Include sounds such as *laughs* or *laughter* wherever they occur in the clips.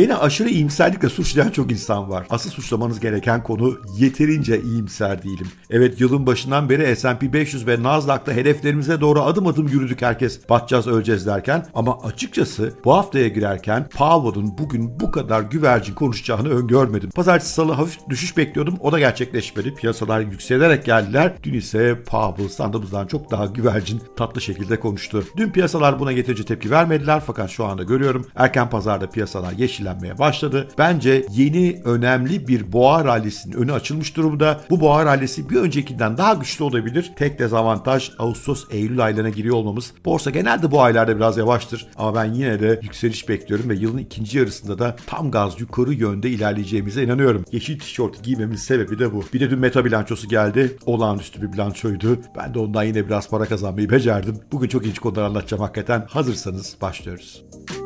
Beni aşırı iyimserlikle suçlayan çok insan var. Asıl suçlamanız gereken konu yeterince iyimser değilim. Evet yılın başından beri S&P 500 ve Nasdaq'ta hedeflerimize doğru adım adım yürüdük herkes. Batacağız öleceğiz derken ama açıkçası bu haftaya girerken Powell'ın bugün bu kadar güvercin konuşacağını öngörmedim. Pazartesi salı hafif düşüş bekliyordum. O da gerçekleşmedi. Piyasalar yükselerek geldiler. Dün ise Powell standımızdan çok daha güvercin tatlı şekilde konuştu. Dün piyasalar buna yeterince tepki vermediler fakat şu anda görüyorum erken pazarda piyasalar yeşiller şekillenmeye başladı. Bence yeni önemli bir boğa rallisinin önü açılmış durumda. Bu boğa rallisi bir öncekinden daha güçlü olabilir. Tek dezavantaj Ağustos-Eylül aylarına giriyor olmamız. Borsa genelde bu aylarda biraz yavaştır ama ben yine de yükseliş bekliyorum ve yılın ikinci yarısında da tam gaz yukarı yönde ilerleyeceğimize inanıyorum. Yeşil tişört giymemin sebebi de bu. Bir de dün meta bilançosu geldi. Olağanüstü bir bilançoydu. Ben de ondan yine biraz para kazanmayı becerdim. Bugün çok ilginç konular anlatacağım hakikaten. Hazırsanız başlıyoruz. Müzik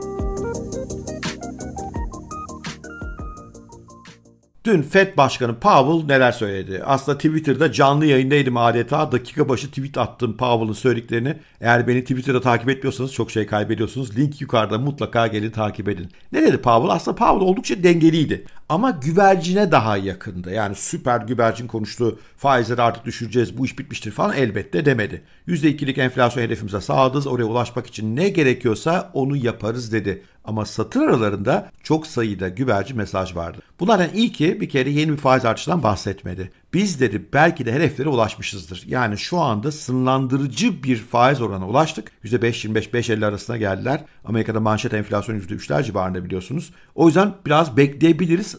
Dün FED Başkanı Powell neler söyledi? Aslında Twitter'da canlı yayındaydım adeta. Dakika başı tweet attım Powell'ın söylediklerini. Eğer beni Twitter'da takip etmiyorsanız çok şey kaybediyorsunuz. Link yukarıda mutlaka gelin takip edin. Ne dedi Powell? Aslında Powell oldukça dengeliydi. Ama güvercine daha yakındı. Yani süper güvercin konuştu. Faizleri artık düşüreceğiz. Bu iş bitmiştir falan elbette demedi. %2'lik enflasyon hedefimize sağdız. Oraya ulaşmak için ne gerekiyorsa onu yaparız dedi. Ama satır aralarında çok sayıda güverci mesaj vardı. Bunlardan ilki bir kere yeni bir faiz artışından bahsetmedi. Biz dedi belki de hedeflere ulaşmışızdır. Yani şu anda sınırlandırıcı bir faiz oranına ulaştık. %5-25-5.50 arasına geldiler. Amerika'da manşet enflasyon %3'ler civarında biliyorsunuz. O yüzden biraz bekleyebiliriz,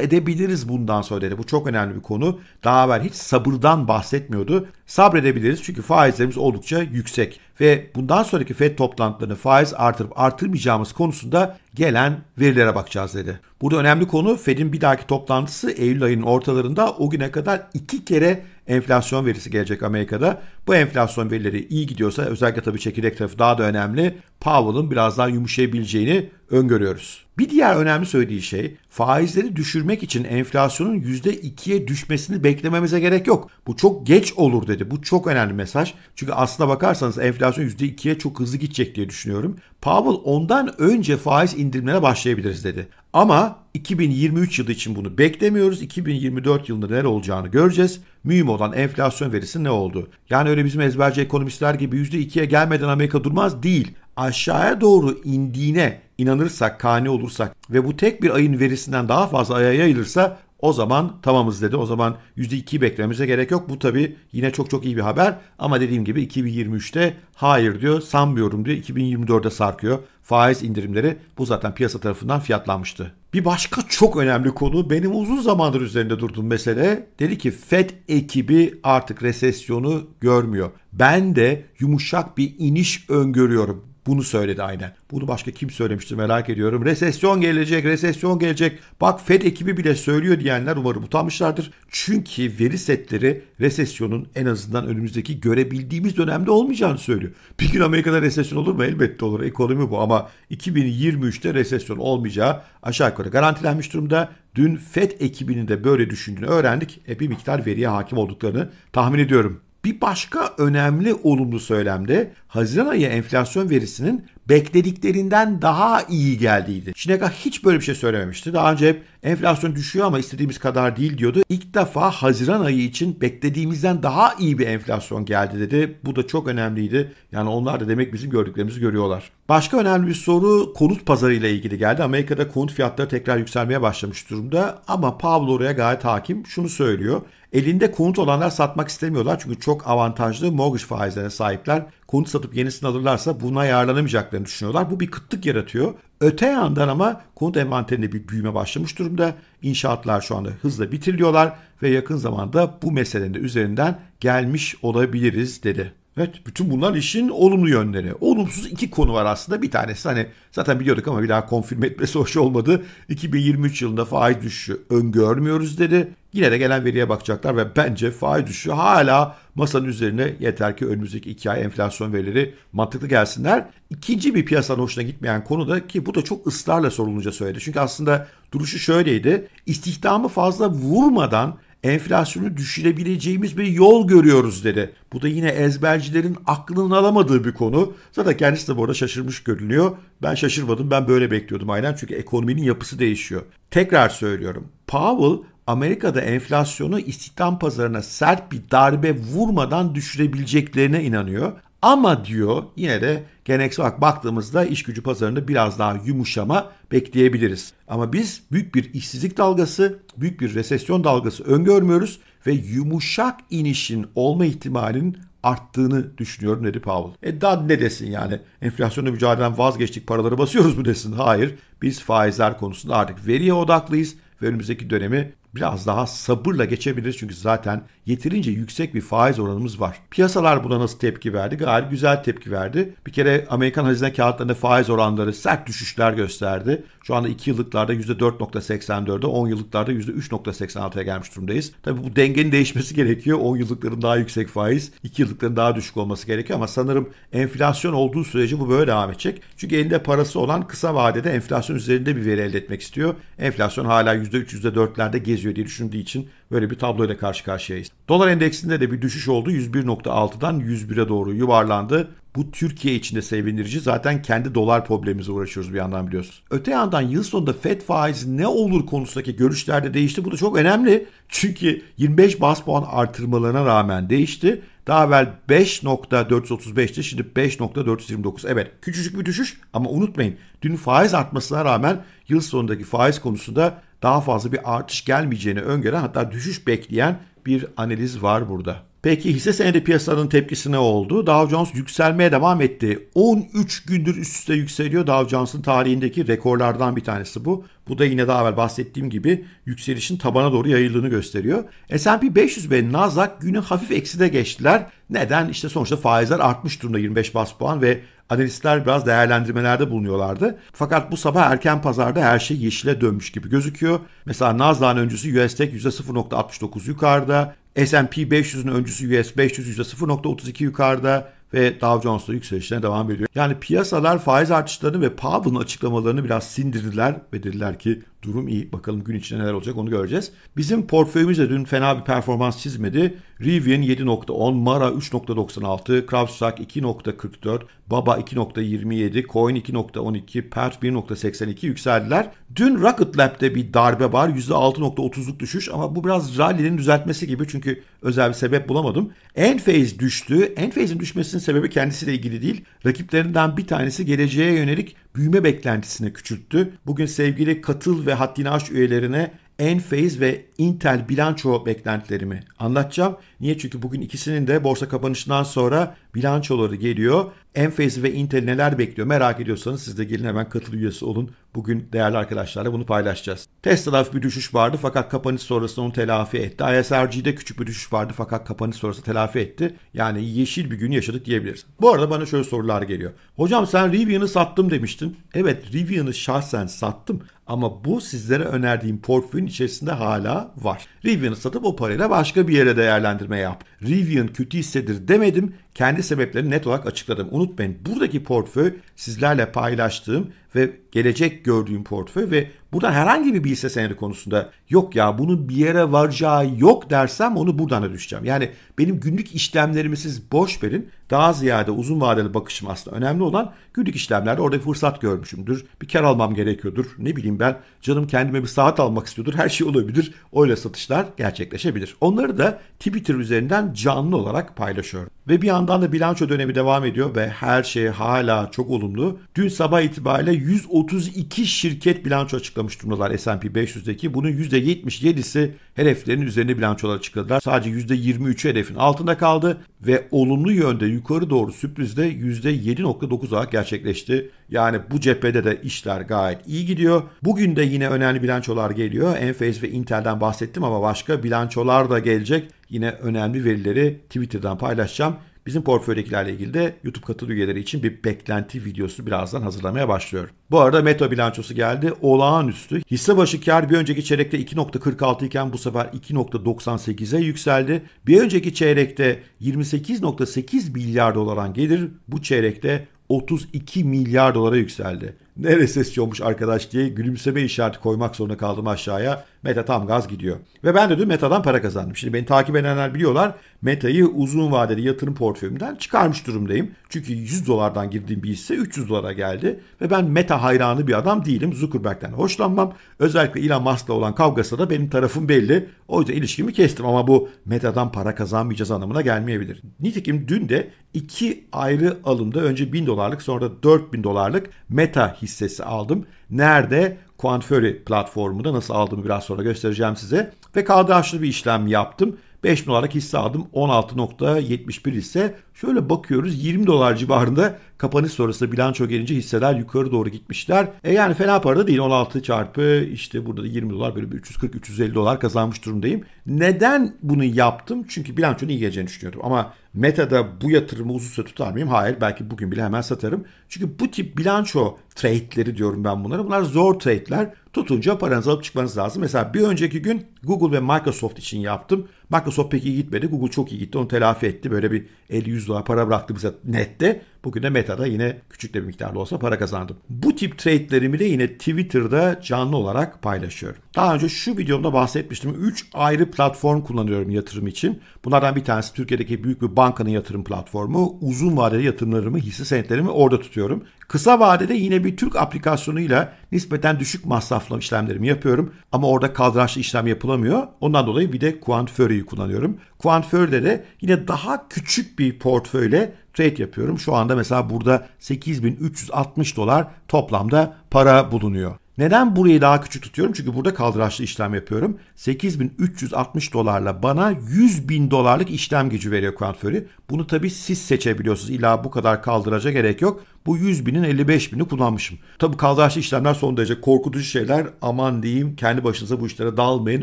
edebiliriz bundan sonra dedi. Bu çok önemli bir konu. Daha evvel hiç sabırdan bahsetmiyordu. Sabredebiliriz çünkü faizlerimiz oldukça yüksek ve bundan sonraki FED toplantılarını faiz artırıp artırmayacağımız konusunda gelen verilere bakacağız dedi. Burada önemli konu Fed'in bir dahaki toplantısı Eylül ayının ortalarında o güne kadar iki kere enflasyon verisi gelecek Amerika'da. Bu enflasyon verileri iyi gidiyorsa özellikle tabii çekirdek tarafı daha da önemli. Powell'ın birazdan yumuşayabileceğini öngörüyoruz. Bir diğer önemli söylediği şey faizleri düşürmek için enflasyonun %2'ye düşmesini beklememize gerek yok. Bu çok geç olur dedi. Bu çok önemli mesaj. Çünkü aslına bakarsanız enflasyon %2'ye çok hızlı gidecek diye düşünüyorum. Powell ondan önce faiz indirimlerine başlayabiliriz dedi. Ama 2023 yılı için bunu beklemiyoruz. 2024 yılında neler olacağını göreceğiz. Mühim olan enflasyon verisi ne oldu? Yani öyle bizim ezberci ekonomistler gibi %2'ye gelmeden Amerika durmaz değil aşağıya doğru indiğine inanırsak, kani olursak ve bu tek bir ayın verisinden daha fazla aya yayılırsa o zaman tamamız dedi. O zaman %2'yi beklememize gerek yok. Bu tabii yine çok çok iyi bir haber. Ama dediğim gibi 2023'te hayır diyor sanmıyorum diyor. 2024'de sarkıyor. Faiz indirimleri bu zaten piyasa tarafından fiyatlanmıştı. Bir başka çok önemli konu benim uzun zamandır üzerinde durduğum mesele. Dedi ki FED ekibi artık resesyonu görmüyor. Ben de yumuşak bir iniş öngörüyorum bunu söyledi aynen. Bunu başka kim söylemiştir merak ediyorum. Resesyon gelecek, resesyon gelecek. Bak Fed ekibi bile söylüyor diyenler umarım utanmışlardır. Çünkü veri setleri resesyonun en azından önümüzdeki görebildiğimiz dönemde olmayacağını söylüyor. Bir gün Amerika'da resesyon olur mu? Elbette olur. Ekonomi bu ama 2023'te resesyon olmayacağı aşağı yukarı garantilenmiş durumda. Dün Fed ekibinin de böyle düşündüğünü öğrendik. E bir miktar veriye hakim olduklarını tahmin ediyorum. Bir başka önemli olumlu söylemde Haziran ayı enflasyon verisinin beklediklerinden daha iyi geldiydi. Şineka hiç böyle bir şey söylememişti. Daha önce hep enflasyon düşüyor ama istediğimiz kadar değil diyordu. İlk defa Haziran ayı için beklediğimizden daha iyi bir enflasyon geldi dedi. Bu da çok önemliydi. Yani onlar da demek bizim gördüklerimizi görüyorlar. Başka önemli bir soru konut pazarı ile ilgili geldi. Amerika'da konut fiyatları tekrar yükselmeye başlamış durumda ama Pablo oraya gayet hakim. Şunu söylüyor. Elinde konut olanlar satmak istemiyorlar çünkü çok avantajlı mortgage faizlerine sahipler konut satıp yenisini alırlarsa buna yararlanamayacaklarını düşünüyorlar. Bu bir kıtlık yaratıyor. Öte yandan ama konut envanterinde bir büyüme başlamış durumda. İnşaatlar şu anda hızla bitiriliyorlar ve yakın zamanda bu meselenin de üzerinden gelmiş olabiliriz dedi. Evet bütün bunlar işin olumlu yönleri. Olumsuz iki konu var aslında. Bir tanesi hani zaten biliyorduk ama bir daha konfirm etmesi *laughs* hoş olmadı. 2023 yılında faiz düşüşü öngörmüyoruz dedi. Yine de gelen veriye bakacaklar ve bence faiz düşüşü hala masanın üzerine yeter ki önümüzdeki iki ay enflasyon verileri mantıklı gelsinler. İkinci bir piyasanın hoşuna gitmeyen konu da ki bu da çok ısrarla sorulunca söyledi. Çünkü aslında duruşu şöyleydi. İstihdamı fazla vurmadan enflasyonu düşürebileceğimiz bir yol görüyoruz dedi. Bu da yine ezbercilerin aklının alamadığı bir konu. Zaten kendisi de bu arada şaşırmış görünüyor. Ben şaşırmadım ben böyle bekliyordum aynen çünkü ekonominin yapısı değişiyor. Tekrar söylüyorum Powell Amerika'da enflasyonu istihdam pazarına sert bir darbe vurmadan düşürebileceklerine inanıyor. Ama diyor yine de genel olarak baktığımızda iş gücü pazarında biraz daha yumuşama bekleyebiliriz. Ama biz büyük bir işsizlik dalgası, büyük bir resesyon dalgası öngörmüyoruz ve yumuşak inişin olma ihtimalinin arttığını düşünüyorum dedi Powell. E daha ne desin yani enflasyonla mücadeleden vazgeçtik paraları basıyoruz mu desin? Hayır biz faizler konusunda artık veriye odaklıyız ve önümüzdeki dönemi biraz daha sabırla geçebiliriz çünkü zaten yeterince yüksek bir faiz oranımız var. Piyasalar buna nasıl tepki verdi? Gayet güzel tepki verdi. Bir kere Amerikan hazine kağıtlarında faiz oranları sert düşüşler gösterdi. Şu anda 2 yıllıklarda %4.84'e, 10 yıllıklarda %3.86'ya gelmiş durumdayız. Tabii bu dengenin değişmesi gerekiyor. 10 yıllıkların daha yüksek faiz, 2 yıllıkların daha düşük olması gerekiyor ama sanırım enflasyon olduğu sürece bu böyle devam edecek. Çünkü elinde parası olan kısa vadede enflasyon üzerinde bir veri elde etmek istiyor. Enflasyon hala %3, %4'lerde geziyor geziyor diye düşündüğü için böyle bir tabloyla karşı karşıyayız. Dolar endeksinde de bir düşüş oldu. 101.6'dan 101'e doğru yuvarlandı. Bu Türkiye için de sevindirici. Zaten kendi dolar problemimize uğraşıyoruz bir yandan biliyorsunuz. Öte yandan yıl sonunda FED faizi ne olur konusundaki görüşlerde değişti. Bu da çok önemli. Çünkü 25 bas puan artırmalarına rağmen değişti. Daha evvel 5.435'ti şimdi 5.429. Evet küçücük bir düşüş ama unutmayın dün faiz artmasına rağmen yıl sonundaki faiz konusunda daha fazla bir artış gelmeyeceğini öngören hatta düşüş bekleyen bir analiz var burada. Peki hisse senedi piyasalarının tepkisi ne oldu? Dow Jones yükselmeye devam etti. 13 gündür üst üste yükseliyor. Dow Jones'un tarihindeki rekorlardan bir tanesi bu. Bu da yine daha evvel bahsettiğim gibi yükselişin tabana doğru yayıldığını gösteriyor. S&P 500 ve Nasdaq günü hafif ekside geçtiler. Neden? İşte sonuçta faizler artmış durumda 25 bas puan ve analistler biraz değerlendirmelerde bulunuyorlardı. Fakat bu sabah erken pazarda her şey yeşile dönmüş gibi gözüküyor. Mesela Nasdaq'ın öncüsü US Tech %0.69 yukarıda, S&P 500'ün öncüsü US 500 %0.32 yukarıda ve Dow Jones'ta yükselişine devam ediyor. Yani piyasalar faiz artışlarını ve Powell'ın açıklamalarını biraz sindirdiler ve dediler ki durum iyi. Bakalım gün içinde neler olacak onu göreceğiz. Bizim portföyümüz de dün fena bir performans çizmedi. Rivian 7.10, Mara 3.96, Kravsak 2.44, Baba 2.27, Coin 2.12, Pert 1.82 yükseldiler. Dün Rocket Lab'de bir darbe var. %6.30'luk düşüş ama bu biraz rally'nin düzeltmesi gibi çünkü özel bir sebep bulamadım. Enphase düştü. Enphase'in düşmesinin sebebi kendisiyle ilgili değil. Rakiplerinden bir tanesi geleceğe yönelik büyüme beklentisini küçülttü. Bugün sevgili katıl ve haddini aş üyelerine Enphase ve Intel bilanço beklentilerimi anlatacağım. Niye? Çünkü bugün ikisinin de borsa kapanışından sonra bilançoları geliyor. Enphase ve Intel neler bekliyor merak ediyorsanız siz de gelin hemen katıl üyesi olun. Bugün değerli arkadaşlarla bunu paylaşacağız. Tesla'da bir düşüş vardı fakat kapanış sonrasında onu telafi etti. ISRG'de küçük bir düşüş vardı fakat kapanış sonrası telafi etti. Yani yeşil bir gün yaşadık diyebiliriz. Bu arada bana şöyle sorular geliyor. Hocam sen Rivian'ı sattım demiştin. Evet Rivian'ı şahsen sattım ama bu sizlere önerdiğim portföyün içerisinde hala var. Rivian'ı satıp o parayla başka bir yere değerlendirdim. me up. Rivian kötü hissedir demedim. Kendi sebeplerini net olarak açıkladım. Unutmayın buradaki portföy sizlerle paylaştığım ve gelecek gördüğüm portföy ve burada herhangi bir hisse senedi konusunda yok ya bunun bir yere varacağı yok dersem onu buradan da düşeceğim. Yani benim günlük işlemlerimi siz boş verin. Daha ziyade uzun vadeli bakışım aslında önemli olan günlük işlemlerde orada bir fırsat görmüşümdür. Bir kar almam gerekiyordur. Ne bileyim ben canım kendime bir saat almak istiyordur. Her şey olabilir. Öyle satışlar gerçekleşebilir. Onları da Twitter üzerinden canlı olarak paylaşıyorum. Ve bir yandan da bilanço dönemi devam ediyor ve her şey hala çok olumlu. Dün sabah itibariyle 132 şirket bilanço açıklamış durumdalar S&P 500'deki. Bunun %77'si hedeflerin üzerine bilançolar açıkladılar. Sadece %23'ü hedefin altında kaldı ve olumlu yönde yukarı doğru sürprizde %7.9 olarak gerçekleşti. Yani bu cephede de işler gayet iyi gidiyor. Bugün de yine önemli bilançolar geliyor. Enphase ve Intel'den bahsettim ama başka bilançolar da gelecek. Yine önemli verileri Twitter'dan paylaşacağım. Bizim portföydekilerle ilgili de YouTube katıl üyeleri için bir beklenti videosu birazdan hazırlamaya başlıyorum. Bu arada Meta bilançosu geldi. Olağanüstü. Hisse başı kar bir önceki çeyrekte 2.46 iken bu sefer 2.98'e yükseldi. Bir önceki çeyrekte 28.8 milyar dolaran gelir bu çeyrekte 32 milyar dolara yükseldi. Neresi sesiyormuş arkadaş diye gülümseme işareti koymak zorunda kaldım aşağıya. Meta tam gaz gidiyor. Ve ben de dün Meta'dan para kazandım. Şimdi beni takip edenler biliyorlar. Meta'yı uzun vadeli yatırım portföyümden çıkarmış durumdayım. Çünkü 100 dolardan girdiğim bir hisse 300 dolara geldi. Ve ben Meta hayranı bir adam değilim. Zuckerberg'den hoşlanmam. Özellikle Elon Musk'la olan kavgası da benim tarafım belli. O yüzden ilişkimi kestim ama bu Meta'dan para kazanmayacağız anlamına gelmeyebilir. Nitekim dün de iki ayrı alımda önce 1000 dolarlık sonra da 4000 dolarlık Meta hissesi aldım. Nerede? Kuantferi platformunda nasıl aldığımı biraz sonra göstereceğim size. Ve KDH'lı bir işlem yaptım. 5 dolarlık hisse aldım. 16.71 hisse. Şöyle bakıyoruz 20 dolar civarında kapanış sonrası bilanço gelince hisseler yukarı doğru gitmişler. E yani fena para da değil. 16 çarpı işte burada da 20 dolar böyle 340-350 dolar kazanmış durumdayım. Neden bunu yaptım? Çünkü bilançonun iyi geleceğini düşünüyordum. Ama Meta'da bu yatırımı uzun süre tutar mıyım? Hayır. Belki bugün bile hemen satarım. Çünkü bu tip bilanço trade'leri diyorum ben bunlara. Bunlar zor trade'ler. Tutunca paranızı alıp çıkmanız lazım. Mesela bir önceki gün Google ve Microsoft için yaptım. Microsoft pek iyi gitmedi. Google çok iyi gitti. Onu telafi etti. Böyle bir 50-100 dolar para bıraktı bize nette. Bugün de Meta'da yine küçük de bir miktarda olsa para kazandım. Bu tip trade'lerimi de yine Twitter'da canlı olarak paylaşıyorum. Daha önce şu videomda bahsetmiştim. 3 ayrı platform kullanıyorum yatırım için. Bunlardan bir tanesi Türkiye'deki büyük bir bankanın yatırım platformu. Uzun vadeli yatırımlarımı, hisse senetlerimi orada tutuyorum. Kısa vadede yine bir Türk aplikasyonuyla nispeten düşük masrafla işlemlerimi yapıyorum. Ama orada kaldıraçlı işlem yapılamıyor. Ondan dolayı bir de Quantföre'yi kullanıyorum. Quantföre'de de yine daha küçük bir portföyle trade yapıyorum. Şu anda mesela burada 8360 dolar toplamda para bulunuyor. Neden burayı daha küçük tutuyorum? Çünkü burada kaldıraçlı işlem yapıyorum. 8360 dolarla bana 100 bin dolarlık işlem gücü veriyor Quantfury. Bunu tabii siz seçebiliyorsunuz. İlla bu kadar kaldıraca gerek yok. Bu 100 binin 55 bini kullanmışım. Tabii kaldıraçlı işlemler son derece korkutucu şeyler. Aman diyeyim kendi başınıza bu işlere dalmayın.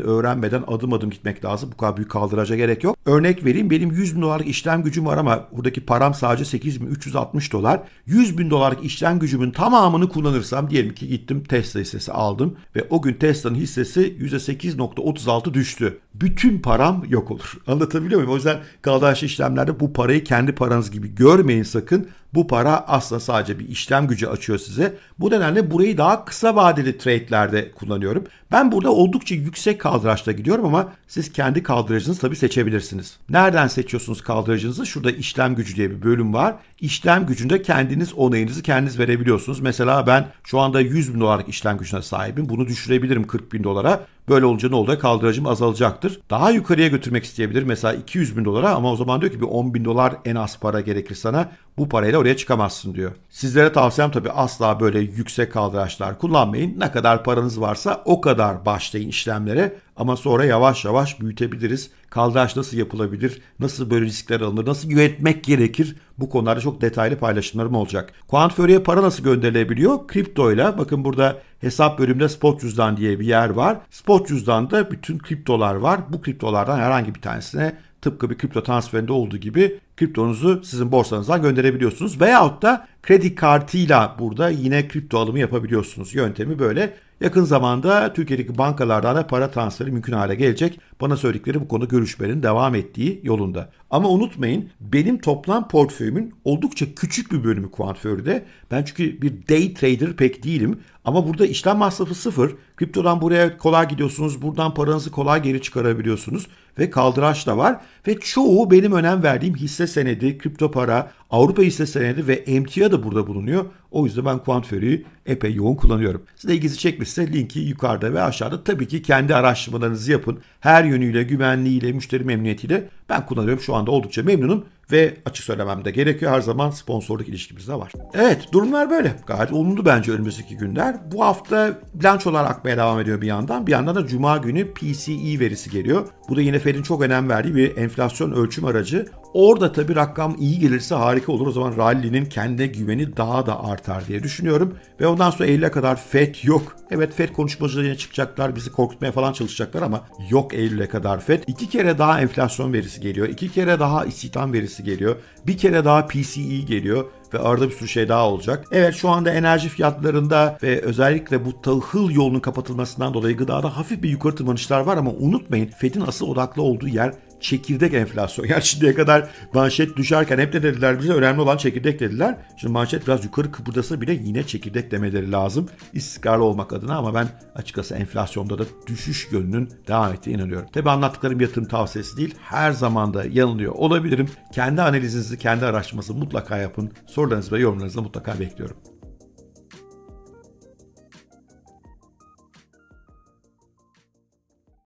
Öğrenmeden adım adım gitmek lazım. Bu kadar büyük kaldıraca gerek yok. Örnek vereyim benim 100 bin dolarlık işlem gücüm var ama buradaki param sadece 8360 dolar. 100 bin dolarlık işlem gücümün tamamını kullanırsam diyelim ki gittim Tesla hissesi aldım ve o gün Tesla'nın hissesi %8.36 düştü. Bütün param yok olur. *laughs* Anlatabiliyor muyum? O yüzden kaldıraçlı işlemlerde bu parayı kendi paranız gibi görmeyin sakın. Bu para aslında sadece bir işlem gücü açıyor size. Bu nedenle burayı daha kısa vadeli trade'lerde kullanıyorum. Ben burada oldukça yüksek kaldıraçta gidiyorum ama siz kendi kaldıracınızı tabii seçebilirsiniz. Nereden seçiyorsunuz kaldıracınızı? Şurada işlem gücü diye bir bölüm var. İşlem gücünde kendiniz onayınızı kendiniz verebiliyorsunuz. Mesela ben şu anda 100 bin dolarlık işlem gücüne sahibim. Bunu düşürebilirim 40 bin dolara. Böyle olunca ne olacak? Kaldıracım azalacaktır. Daha yukarıya götürmek isteyebilir. Mesela 200 bin dolara ama o zaman diyor ki bir 10 bin dolar en az para gerekir sana. Bu parayla oraya çıkamazsın diyor. Sizlere tavsiyem tabii asla böyle yüksek kaldıraçlar kullanmayın. Ne kadar paranız varsa o kadar başlayın işlemlere ama sonra yavaş yavaş büyütebiliriz. Kaldıraç nasıl yapılabilir? Nasıl böyle riskler alınır? Nasıl yönetmek gerekir? Bu konularda çok detaylı paylaşımlarım olacak. Kuant para nasıl gönderilebiliyor? Kripto ile bakın burada Hesap bölümünde spot cüzdan diye bir yer var. Spot cüzdanda bütün kriptolar var. Bu kriptolardan herhangi bir tanesine tıpkı bir kripto transferinde olduğu gibi kriptonuzu sizin borsanızdan gönderebiliyorsunuz. Veyahut da kredi kartıyla burada yine kripto alımı yapabiliyorsunuz. Yöntemi böyle. Yakın zamanda Türkiye'deki bankalardan da para transferi mümkün hale gelecek. Bana söyledikleri bu konu görüşmelerin devam ettiği yolunda. Ama unutmayın benim toplam portföyümün oldukça küçük bir bölümü kuantförde. Ben çünkü bir day trader pek değilim. Ama burada işlem masrafı sıfır. Kriptodan buraya kolay gidiyorsunuz. Buradan paranızı kolay geri çıkarabiliyorsunuz. Ve kaldıraç da var. Ve çoğu benim önem verdiğim hisse senedi, kripto para, Avrupa senedi ve MTA da burada bulunuyor. O yüzden ben Quantferry'i epey yoğun kullanıyorum. Size ilginizi çekmişse linki yukarıda ve aşağıda tabii ki kendi araştırmalarınızı yapın. Her yönüyle, güvenliğiyle, müşteri memnuniyetiyle ben kullanıyorum. Şu anda oldukça memnunum ve açık söylemem de gerekiyor. Her zaman sponsorluk ilişkimiz de var. Evet durumlar böyle. Gayet olumlu bence önümüzdeki günler. Bu hafta bilançolar akmaya devam ediyor bir yandan. Bir yandan da cuma günü PCE verisi geliyor. Bu da yine Fed'in çok önem verdiği bir enflasyon ölçüm aracı. Orada tabii rakam iyi gelirse harika olur. O zaman rally'nin kendi güveni daha da artar diye düşünüyorum. Ve ondan sonra Eylül'e kadar FED yok. Evet FED konuşmacılarına çıkacaklar. Bizi korkutmaya falan çalışacaklar ama yok Eylül'e kadar FED. İki kere daha enflasyon verisi geliyor. iki kere daha istihdam verisi geliyor. Bir kere daha PCE geliyor ve arada bir sürü şey daha olacak. Evet şu anda enerji fiyatlarında ve özellikle bu tahıl yolunun kapatılmasından dolayı gıdada hafif bir yukarı tırmanışlar var ama unutmayın FED'in asıl odaklı olduğu yer çekirdek enflasyon. Yani şimdiye kadar manşet düşerken hep ne dediler bize? Önemli olan çekirdek dediler. Şimdi manşet biraz yukarı kıpırdasa bile yine çekirdek demeleri lazım. İstikrarlı olmak adına ama ben açıkçası enflasyonda da düşüş yönünün devam ettiğine inanıyorum. Tabi anlattıklarım yatırım tavsiyesi değil. Her zaman da yanılıyor olabilirim. Kendi analizinizi, kendi araştırmasını mutlaka yapın. Sorularınızı ve yorumlarınızı mutlaka bekliyorum.